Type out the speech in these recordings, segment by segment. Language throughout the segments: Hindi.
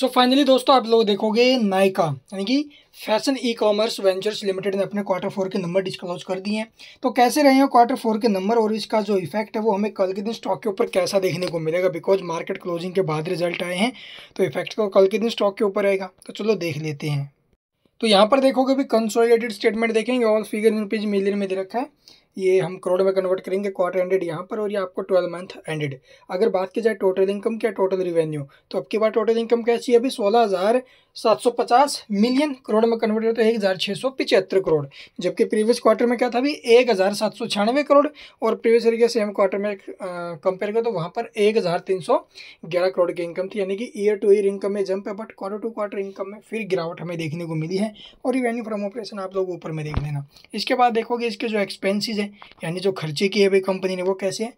सो so फाइनली दोस्तों आप लोग देखोगे नायका यानी कि fashion e commerce ventures limited ने अपने क्वार्टर फोर के नंबर डिस्क्लोज कर दिए हैं तो कैसे रहे हैं क्वार्टर फोर के नंबर और इसका जो इफेक्ट है वो हमें कल के दिन स्टॉक के ऊपर कैसा देखने को मिलेगा बिकॉज मार्केट क्लोजिंग के बाद रिजल्ट आए हैं तो इफेक्ट तो कल के दिन स्टॉक के ऊपर आएगा तो चलो देख लेते हैं तो यहाँ पर देखोगे भी कंसोलिडेटेड स्टेटमेंट देखेंगे all figure in page million में दे रखा है ये हम करोड़ में कन्वर्ट करेंगे क्वार्टर एंडेड यहाँ पर और ये आपको ट्वेल्व मंथ एंडेड अगर बात की जाए टोटल इनकम क्या टोटल रिवेन्यू तो आपके पास टोटल इनकम क्या चाहिए अभी सोलह हज़ार सात सौ पचास मिलियन करोड़ में कन्वर्ट करते तो एक हज़ार छः सौ पिचहत्तर करोड़ जबकि प्रीवियस क्वार्टर में क्या था अभी एक हज़ार सात सौ छियानवे करोड़ और प्रीवियस ईयर के सेम क्वार्टर में कंपेयर करें तो वहाँ पर एक हज़ार तीन सौ ग्यारह करोड़ की इनकम थी यानी कि ईयर टू ईयर इनकम में जंप है but quarter to quarter income में फिर गिरावट हमें देखने को मिली है और रिवेन्यू फ्रॉम ऑपरेशन आप लोग ऊपर में देख लेना इसके बाद देखोगे इसके जो एक्सपेंसिस हैं यानी जो खर्चे किए हुए कंपनी ने वो कैसे हैं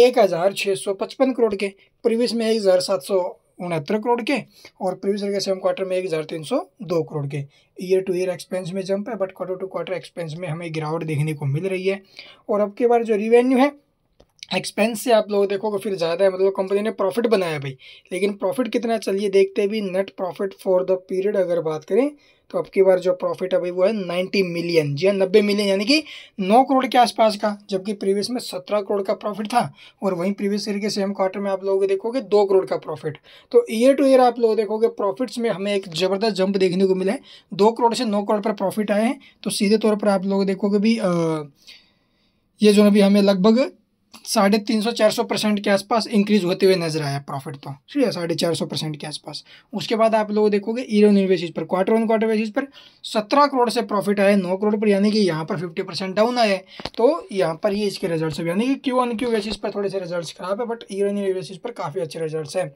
एक हज़ार छः सौ पचपन करोड़ के प्रीवियस में एक हज़ार सात सौ उनहत्तर करोड़ के और प्रीवियस के सेम क्वार्टर में एक हज़ार तीन सौ दो करोड़ के ईयर टू ईयर एक्सपेंस में जंप है but quarter to quarter expense में हमें गिरावट देखने को मिल रही है और अब के बार जो रिवेन्यू है एक्सपेंस से आप लोग देखोगे फिर ज़्यादा है मतलब कंपनी ने प्रॉफिट बनाया भाई लेकिन प्रॉफिट कितना चलिए देखते भी net profit for the period अगर बात करें तो अब की बार जो प्रॉफिट अभी वो है नाइन्टी मिलियन जी हाँ नब्बे मिलियन यानी कि नौ करोड़ के आसपास का जबकि प्रीवियस में सत्रह करोड़ का प्रॉफिट था और वहीं प्रीवियस ईयर के सेम क्वार्टर में आप लोग देखोगे दो करोड़ का प्रॉफिट तो ईयर टू ईयर आप लोग देखोगे प्रॉफिट्स में हमें एक ज़बरदस्त जंप देखने को मिला है दो करोड़ से नौ करोड़ पर प्रॉफिट आए हैं तो सीधे तौर पर आप लोग देखोगे भी ये जो अभी हमें लगभग साढ़े तीन सौ चार सौ परसेंट के आसपास इंक्रीज होते हुए नजर आया प्रॉफिट तो ठीक है साढ़े चार सौ परसेंट के आसपास उसके बाद आप लोग देखोगे ईयर ऑन बेसिस पर क्वार्टर ऑन क्वार्टर बेसिस पर सत्रह करोड़ से प्रॉफिट आया नौ करोड़ पर यानी कि यहाँ पर फिफ्टी परसेंट डाउन आए तो यहाँ पर ही इसके रिजल्ट है यानी कि क्यू ऑन क्यू बेसिस पर थोड़े से रिजल्ट खराब है but year on year basis पर काफ़ी अच्छे रिजल्ट है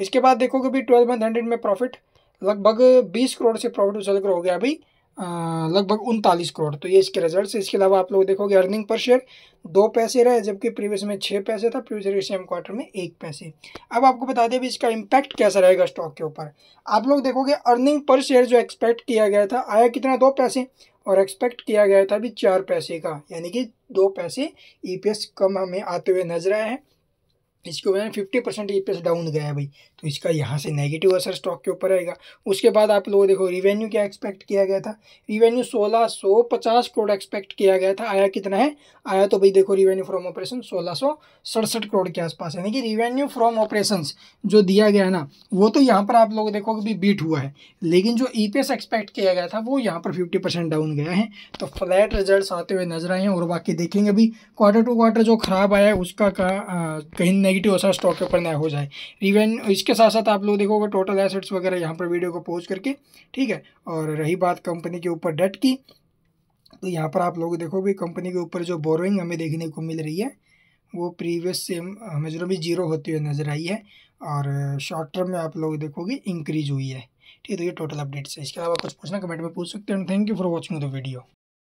इसके बाद देखोगे भी ट्वेल्व मंथ हंड्रेड में प्रॉफिट लगभग बीस करोड़ से प्रॉफिट उछल कर हो गया अभी लगभग उनतालीस करोड़ तो ये इसके रिजल्ट इसके अलावा आप लोग देखोगे अर्निंग पर शेयर दो पैसे रहे जबकि प्रीवियस में छः पैसे था प्रीवियस के सेम क्वार्टर में एक पैसे अब आपको बता दें भी इसका इम्पैक्ट कैसा रहेगा स्टॉक के ऊपर आप लोग देखोगे अर्निंग पर शेयर जो एक्सपेक्ट किया गया था आया कितना दो पैसे और एक्सपेक्ट किया गया था अभी चार पैसे का यानी कि दो पैसे ई e कम हमें आते हुए नजर आए हैं इसके ऊपर फिफ्टी परसेंट ई डाउन गया है भाई तो इसका यहाँ से नेगेटिव असर स्टॉक के ऊपर आएगा उसके बाद आप लोग देखो रिवेन्यू क्या एक्सपेक्ट किया गया था रिवेन्यू सोलह सौ पचास करोड़ एक्सपेक्ट किया गया था आया कितना है आया तो भाई देखो रिवेन्यू फ्रॉम ऑपरेशन सोलह सौ सड़सठ करोड़ के आसपास यानी कि रिवेन्यू फ्रॉम ऑपरेशन जो दिया गया है ना वो तो यहाँ पर आप लोग देखो कि बीट हुआ है लेकिन जो ई e एक्सपेक्ट किया गया था वो यहाँ पर फिफ्टी डाउन गया है तो फ्लैट रिजल्ट आते हुए नजर आए हैं और बाकी देखेंगे अभी क्वार्टर टू क्वार्टर जो खराब आया है उसका कहीं नेगेटिव असर स्टॉक के ऊपर ना हो जाए इवन इसके साथ साथ आप लोग देखोगे टोटल एसेट्स वगैरह यहाँ पर वीडियो को पोज करके ठीक है और रही बात कंपनी के ऊपर डेट की तो यहाँ पर आप लोग देखोगे कंपनी के ऊपर जो बोरोइंग हमें देखने को मिल रही है वो प्रीवियस सेम हमें जो भी जीरो होती हुई नज़र आई है और शॉर्ट टर्म में आप लोग देखोगे इंक्रीज हुई है ठीक है तो ये टोटल अपडेट्स है इसके अलावा कुछ पूछना कमेंट में पूछ सकते हैं thank you for watching the video